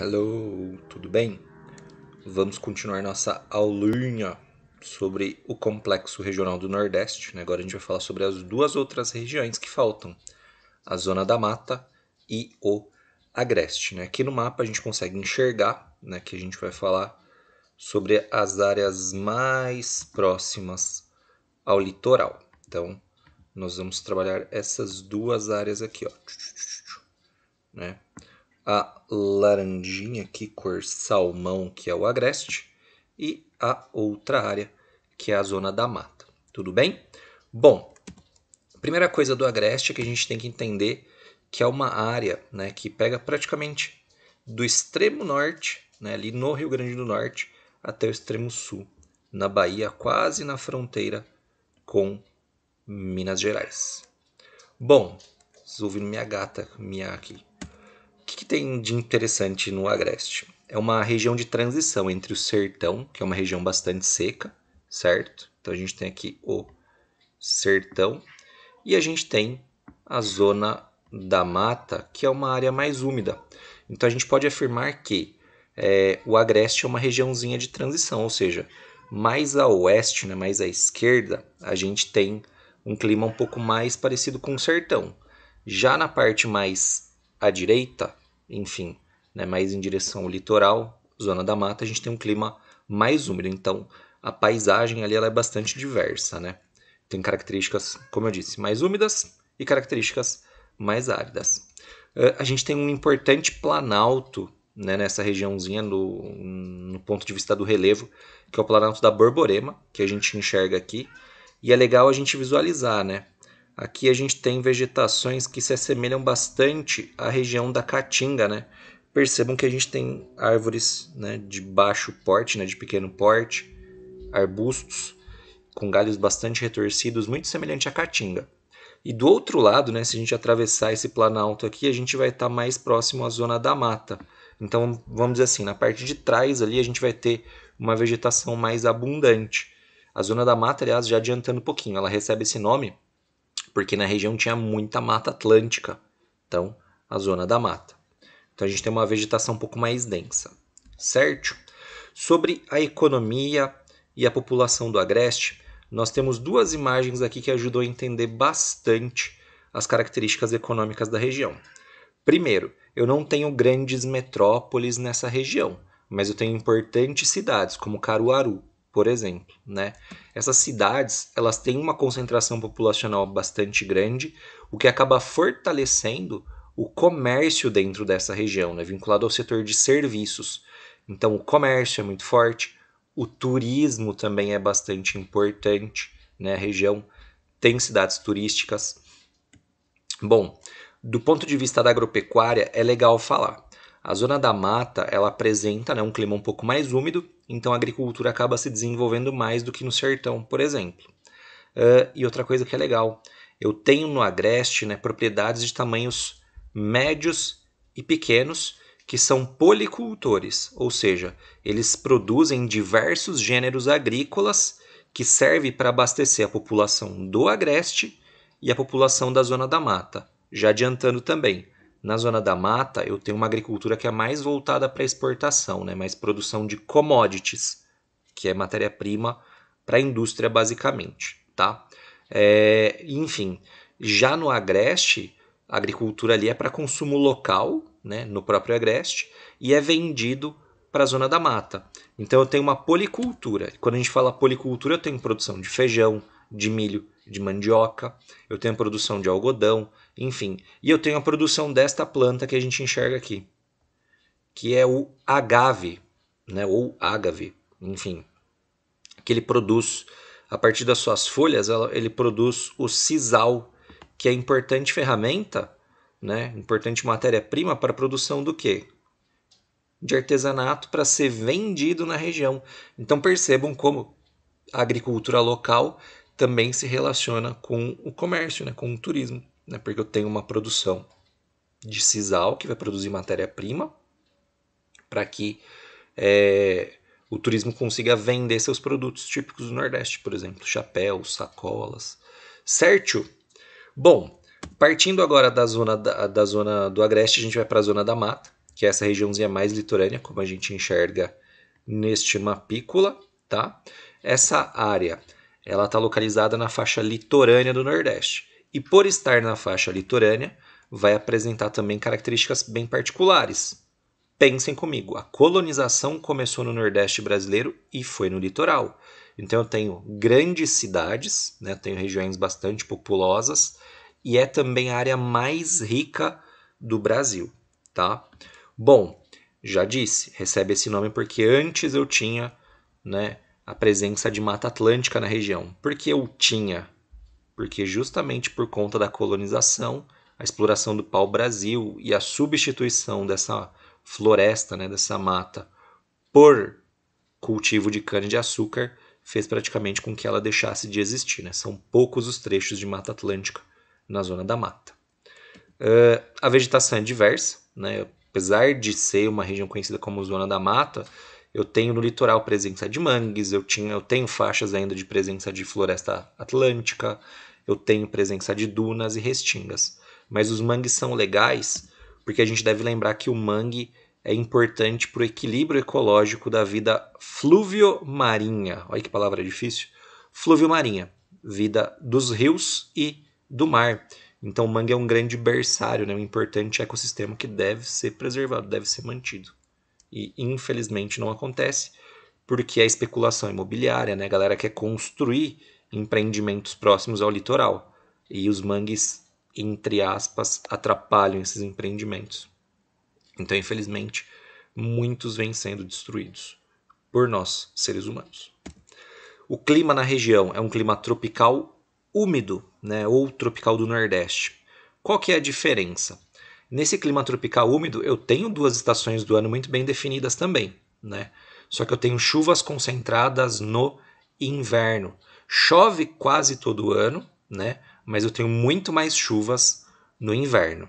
Hello, tudo bem? Vamos continuar nossa aulinha sobre o complexo regional do Nordeste. Né? Agora a gente vai falar sobre as duas outras regiões que faltam, a Zona da Mata e o Agreste. Né? Aqui no mapa a gente consegue enxergar né, que a gente vai falar sobre as áreas mais próximas ao litoral. Então, nós vamos trabalhar essas duas áreas aqui. Ó. Né? a laranjinha, que cor salmão, que é o agreste, e a outra área, que é a zona da mata. Tudo bem? Bom, primeira coisa do agreste é que a gente tem que entender que é uma área né, que pega praticamente do extremo norte, né, ali no Rio Grande do Norte, até o extremo sul, na Bahia, quase na fronteira com Minas Gerais. Bom, vocês ouviram minha gata minha aqui tem de interessante no Agreste? É uma região de transição entre o sertão, que é uma região bastante seca, certo? Então a gente tem aqui o sertão e a gente tem a zona da mata, que é uma área mais úmida. Então a gente pode afirmar que é, o Agreste é uma regiãozinha de transição, ou seja, mais a oeste, né, mais à esquerda, a gente tem um clima um pouco mais parecido com o sertão. Já na parte mais à direita, enfim, né, mais em direção ao litoral, zona da mata, a gente tem um clima mais úmido. Então, a paisagem ali ela é bastante diversa, né? Tem características, como eu disse, mais úmidas e características mais áridas. Eh, a gente tem um importante planalto né, nessa regiãozinha no ponto de vista do relevo, que é o planalto da Borborema, que a gente enxerga aqui. E é legal a gente visualizar, né? Aqui a gente tem vegetações que se assemelham bastante à região da Caatinga, né? Percebam que a gente tem árvores né, de baixo porte, né, de pequeno porte, arbustos com galhos bastante retorcidos, muito semelhante à Caatinga. E do outro lado, né, se a gente atravessar esse planalto aqui, a gente vai estar tá mais próximo à zona da mata. Então, vamos dizer assim, na parte de trás ali a gente vai ter uma vegetação mais abundante. A zona da mata, aliás, já adiantando um pouquinho, ela recebe esse nome porque na região tinha muita mata atlântica, então a zona da mata. Então a gente tem uma vegetação um pouco mais densa, certo? Sobre a economia e a população do Agreste, nós temos duas imagens aqui que ajudam a entender bastante as características econômicas da região. Primeiro, eu não tenho grandes metrópoles nessa região, mas eu tenho importantes cidades como Caruaru, por exemplo, né? Essas cidades, elas têm uma concentração populacional bastante grande, o que acaba fortalecendo o comércio dentro dessa região, né? vinculado ao setor de serviços. Então, o comércio é muito forte, o turismo também é bastante importante, né? A região tem cidades turísticas. Bom, do ponto de vista da agropecuária, é legal falar. A zona da mata ela apresenta né, um clima um pouco mais úmido, então a agricultura acaba se desenvolvendo mais do que no sertão, por exemplo. Uh, e outra coisa que é legal, eu tenho no agreste né, propriedades de tamanhos médios e pequenos que são policultores, ou seja, eles produzem diversos gêneros agrícolas que servem para abastecer a população do agreste e a população da zona da mata. Já adiantando também, na zona da mata, eu tenho uma agricultura que é mais voltada para exportação, né? mais produção de commodities, que é matéria-prima para a indústria, basicamente. Tá? É, enfim, já no Agreste, a agricultura ali é para consumo local, né? no próprio Agreste, e é vendido para a zona da mata. Então eu tenho uma policultura. Quando a gente fala policultura, eu tenho produção de feijão, de milho, de mandioca, eu tenho a produção de algodão, enfim. E eu tenho a produção desta planta que a gente enxerga aqui, que é o agave, né, ou ágave, enfim, que ele produz a partir das suas folhas, ele produz o sisal, que é importante ferramenta, né, importante matéria-prima para a produção do quê? De artesanato para ser vendido na região. Então percebam como a agricultura local também se relaciona com o comércio, né, com o turismo, né, porque eu tenho uma produção de sisal que vai produzir matéria-prima para que é, o turismo consiga vender seus produtos típicos do Nordeste, por exemplo, chapéus, sacolas, certo? Bom, partindo agora da zona, da, da zona do agreste, a gente vai para a zona da mata, que é essa regiãozinha mais litorânea, como a gente enxerga neste mapícula, tá? Essa área ela está localizada na faixa litorânea do Nordeste. E por estar na faixa litorânea, vai apresentar também características bem particulares. Pensem comigo, a colonização começou no Nordeste brasileiro e foi no litoral. Então eu tenho grandes cidades, né, tenho regiões bastante populosas e é também a área mais rica do Brasil, tá? Bom, já disse, recebe esse nome porque antes eu tinha, né, a presença de Mata Atlântica na região. Por que eu tinha? Porque justamente por conta da colonização, a exploração do pau-brasil e a substituição dessa floresta, né, dessa mata, por cultivo de cana-de-açúcar, fez praticamente com que ela deixasse de existir. Né? São poucos os trechos de Mata Atlântica na zona da mata. Uh, a vegetação é diversa, né? apesar de ser uma região conhecida como zona da mata, eu tenho no litoral presença de mangues, eu, tinha, eu tenho faixas ainda de presença de floresta atlântica, eu tenho presença de dunas e restingas. Mas os mangues são legais porque a gente deve lembrar que o mangue é importante para o equilíbrio ecológico da vida fluvio-marinha. Olha que palavra difícil. Fluvio-marinha, vida dos rios e do mar. Então o mangue é um grande berçário, né? um importante é ecossistema que deve ser preservado, deve ser mantido e infelizmente não acontece, porque é especulação imobiliária, né? A galera quer construir empreendimentos próximos ao litoral e os mangues, entre aspas, atrapalham esses empreendimentos. Então, infelizmente, muitos vêm sendo destruídos por nós, seres humanos. O clima na região é um clima tropical úmido, né, ou tropical do Nordeste. Qual que é a diferença? Nesse clima tropical úmido, eu tenho duas estações do ano muito bem definidas também, né? Só que eu tenho chuvas concentradas no inverno. Chove quase todo ano, né? Mas eu tenho muito mais chuvas no inverno.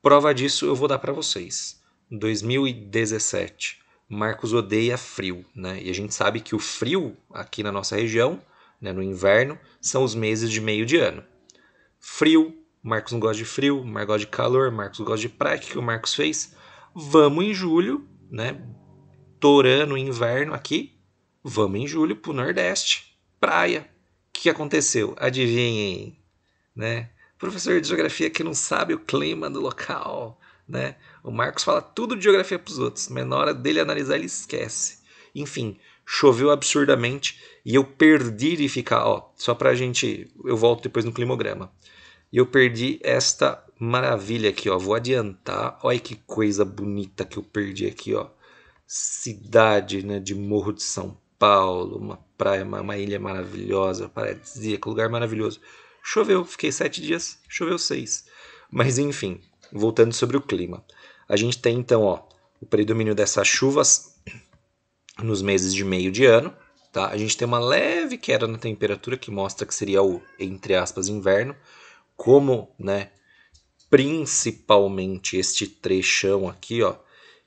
Prova disso eu vou dar para vocês. 2017. Marcos odeia frio, né? E a gente sabe que o frio aqui na nossa região, né, no inverno, são os meses de meio de ano. Frio, o Marcos não gosta de frio, o Marcos gosta de calor, o Marcos gosta de praia. O que, que o Marcos fez? Vamos em julho, né? Torando inverno aqui. Vamos em julho pro Nordeste. Praia. O que, que aconteceu? Adivinhem, né? Professor de geografia que não sabe o clima do local, né? O Marcos fala tudo de geografia para os outros, mas na hora dele analisar ele esquece. Enfim, choveu absurdamente e eu perdi de ficar, ó, só pra gente, eu volto depois no climograma. E eu perdi esta maravilha aqui, ó. Vou adiantar. Olha que coisa bonita que eu perdi aqui, ó. Cidade, né, de Morro de São Paulo, uma praia, uma, uma ilha maravilhosa, paradisíaco, lugar maravilhoso. Choveu, fiquei sete dias, choveu seis. Mas enfim, voltando sobre o clima. A gente tem então, ó, o predomínio dessas chuvas nos meses de meio de ano, tá? A gente tem uma leve queda na temperatura que mostra que seria o, entre aspas, inverno como, né, principalmente este trechão aqui, ó,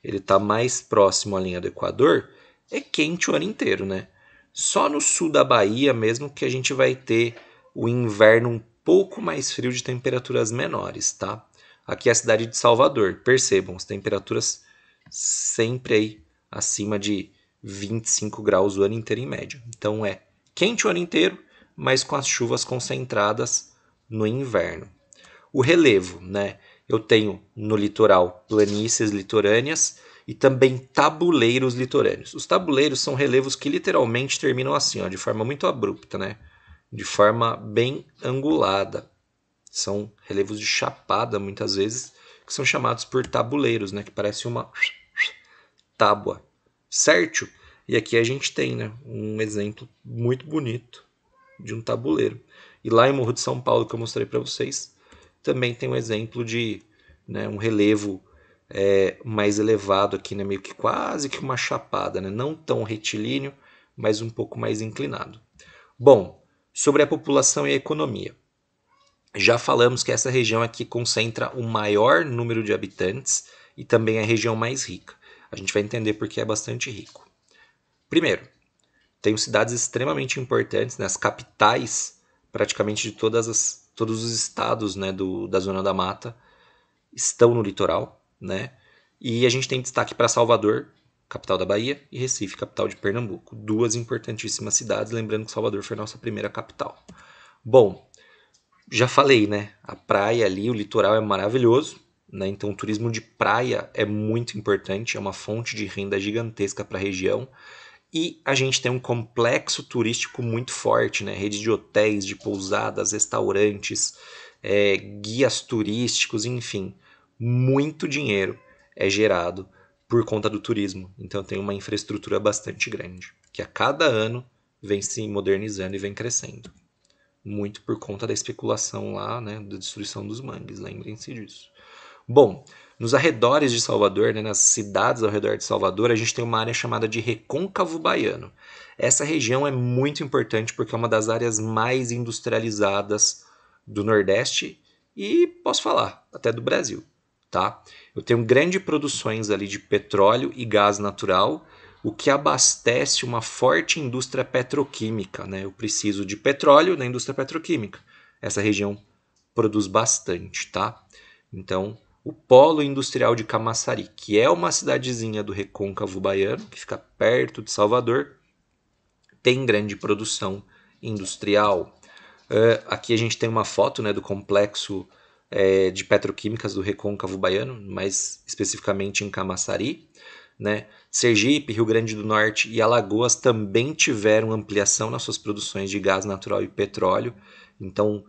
ele está mais próximo à linha do Equador, é quente o ano inteiro, né? Só no sul da Bahia mesmo que a gente vai ter o inverno um pouco mais frio de temperaturas menores, tá? Aqui é a cidade de Salvador, percebam, as temperaturas sempre aí acima de 25 graus o ano inteiro em média. Então é quente o ano inteiro, mas com as chuvas concentradas no inverno. O relevo, né? Eu tenho no litoral planícies litorâneas e também tabuleiros litorâneos. Os tabuleiros são relevos que literalmente terminam assim, ó, de forma muito abrupta, né? De forma bem angulada. São relevos de chapada muitas vezes, que são chamados por tabuleiros, né? Que parece uma tábua, certo? E aqui a gente tem né, um exemplo muito bonito de um tabuleiro. E lá em Morro de São Paulo, que eu mostrei para vocês, também tem um exemplo de né, um relevo é, mais elevado aqui, né, meio que quase que uma chapada, né, não tão retilíneo, mas um pouco mais inclinado. Bom, sobre a população e a economia. Já falamos que essa região aqui concentra o maior número de habitantes e também é a região mais rica. A gente vai entender porque é bastante rico. Primeiro, tem cidades extremamente importantes, né, as capitais praticamente de todas as, todos os estados né, do, da Zona da Mata estão no litoral, né? E a gente tem destaque para Salvador, capital da Bahia, e Recife, capital de Pernambuco. Duas importantíssimas cidades, lembrando que Salvador foi nossa primeira capital. Bom, já falei, né? A praia ali, o litoral é maravilhoso, né? Então, o turismo de praia é muito importante, é uma fonte de renda gigantesca para a região. E a gente tem um complexo turístico muito forte, né? Rede de hotéis, de pousadas, restaurantes, é, guias turísticos, enfim. Muito dinheiro é gerado por conta do turismo. Então tem uma infraestrutura bastante grande, que a cada ano vem se modernizando e vem crescendo. Muito por conta da especulação lá, né, da destruição dos mangues, lembrem-se disso. Bom, nos arredores de Salvador, né, nas cidades ao redor de Salvador, a gente tem uma área chamada de Recôncavo Baiano. Essa região é muito importante porque é uma das áreas mais industrializadas do Nordeste e, posso falar, até do Brasil. Tá? Eu tenho grandes produções ali de petróleo e gás natural, o que abastece uma forte indústria petroquímica. Né? Eu preciso de petróleo na indústria petroquímica. Essa região produz bastante, tá? Então, o Polo Industrial de Camaçari, que é uma cidadezinha do recôncavo baiano, que fica perto de Salvador, tem grande produção industrial. Uh, aqui a gente tem uma foto né, do complexo é, de petroquímicas do recôncavo baiano, mais especificamente em Camaçari. Né? Sergipe, Rio Grande do Norte e Alagoas também tiveram ampliação nas suas produções de gás natural e petróleo, então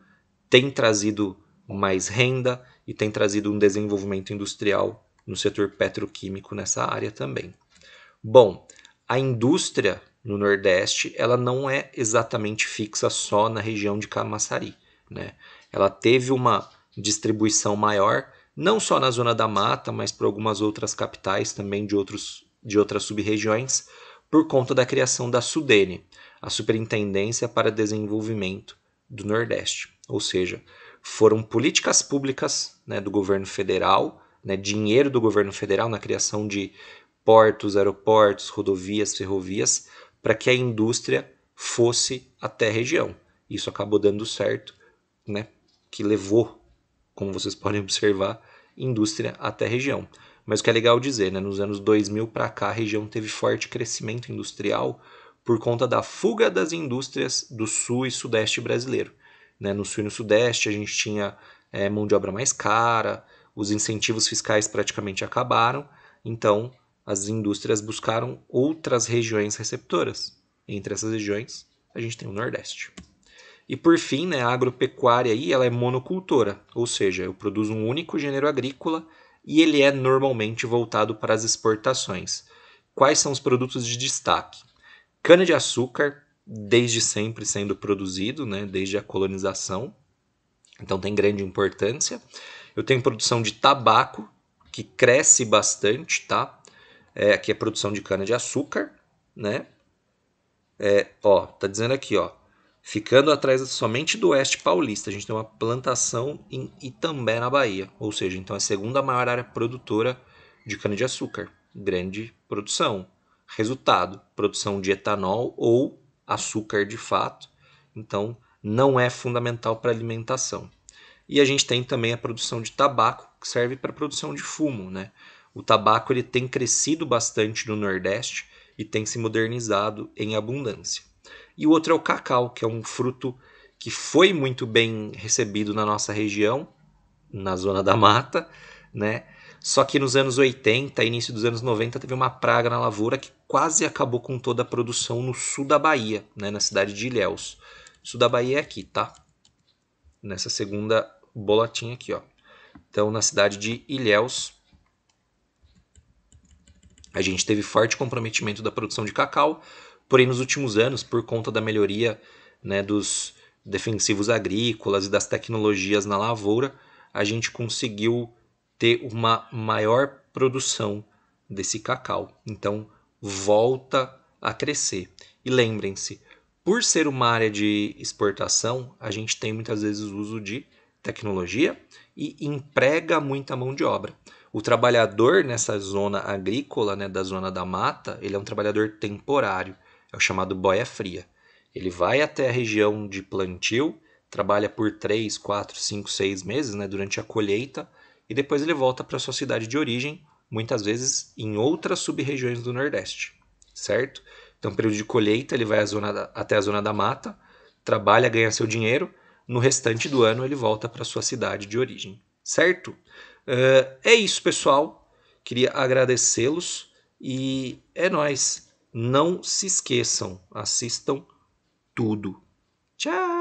tem trazido mais renda e tem trazido um desenvolvimento industrial no setor petroquímico nessa área também. Bom, a indústria no Nordeste ela não é exatamente fixa só na região de Camaçari. Né? Ela teve uma distribuição maior, não só na zona da mata, mas para algumas outras capitais também de, outros, de outras sub-regiões, por conta da criação da Sudene, a Superintendência para Desenvolvimento do Nordeste. Ou seja, foram políticas públicas né, do governo federal, né, dinheiro do governo federal na criação de portos, aeroportos, rodovias, ferrovias, para que a indústria fosse até a região. Isso acabou dando certo, né, que levou, como vocês podem observar, indústria até a região. Mas o que é legal dizer, né, nos anos 2000 para cá, a região teve forte crescimento industrial por conta da fuga das indústrias do sul e sudeste brasileiro. Né? No sul e no sudeste a gente tinha é, mão de obra mais cara, os incentivos fiscais praticamente acabaram, então as indústrias buscaram outras regiões receptoras. Entre essas regiões, a gente tem o Nordeste. E por fim, né, a agropecuária aí, ela é monocultora, ou seja, eu produzo um único gênero agrícola e ele é normalmente voltado para as exportações. Quais são os produtos de destaque? Cana-de-açúcar, desde sempre sendo produzido, né, desde a colonização, então tem grande importância. Eu tenho produção de tabaco, que cresce bastante, tá? É, aqui é produção de cana-de-açúcar, né? É, ó, tá dizendo aqui, ó, ficando atrás somente do oeste paulista. A gente tem uma plantação em Itambé, na Bahia. Ou seja, então é a segunda maior área produtora de cana-de-açúcar. Grande produção. Resultado, produção de etanol ou açúcar de fato, então não é fundamental para alimentação. E a gente tem também a produção de tabaco, que serve para produção de fumo, né? O tabaco ele tem crescido bastante no Nordeste e tem se modernizado em abundância. E o outro é o cacau, que é um fruto que foi muito bem recebido na nossa região, na zona da mata, né? Só que nos anos 80, início dos anos 90, teve uma praga na lavoura que quase acabou com toda a produção no sul da Bahia, né, na cidade de Ilhéus. Sul da Bahia é aqui, tá? Nessa segunda bolotinha aqui, ó. Então, na cidade de Ilhéus, a gente teve forte comprometimento da produção de cacau, porém nos últimos anos, por conta da melhoria né, dos defensivos agrícolas e das tecnologias na lavoura, a gente conseguiu ter uma maior produção desse cacau. Então, volta a crescer. E lembrem-se, por ser uma área de exportação, a gente tem muitas vezes o uso de tecnologia e emprega muita mão de obra. O trabalhador nessa zona agrícola, né, da zona da mata, ele é um trabalhador temporário, é o chamado boia fria. Ele vai até a região de plantio, trabalha por 3, 4, 5, 6 meses né, durante a colheita e depois ele volta para sua cidade de origem, muitas vezes em outras sub-regiões do Nordeste, certo? Então, período de colheita, ele vai da, até a zona da mata, trabalha, ganha seu dinheiro, no restante do ano ele volta para sua cidade de origem, certo? Uh, é isso, pessoal. Queria agradecê-los e é nós. Não se esqueçam, assistam tudo. Tchau!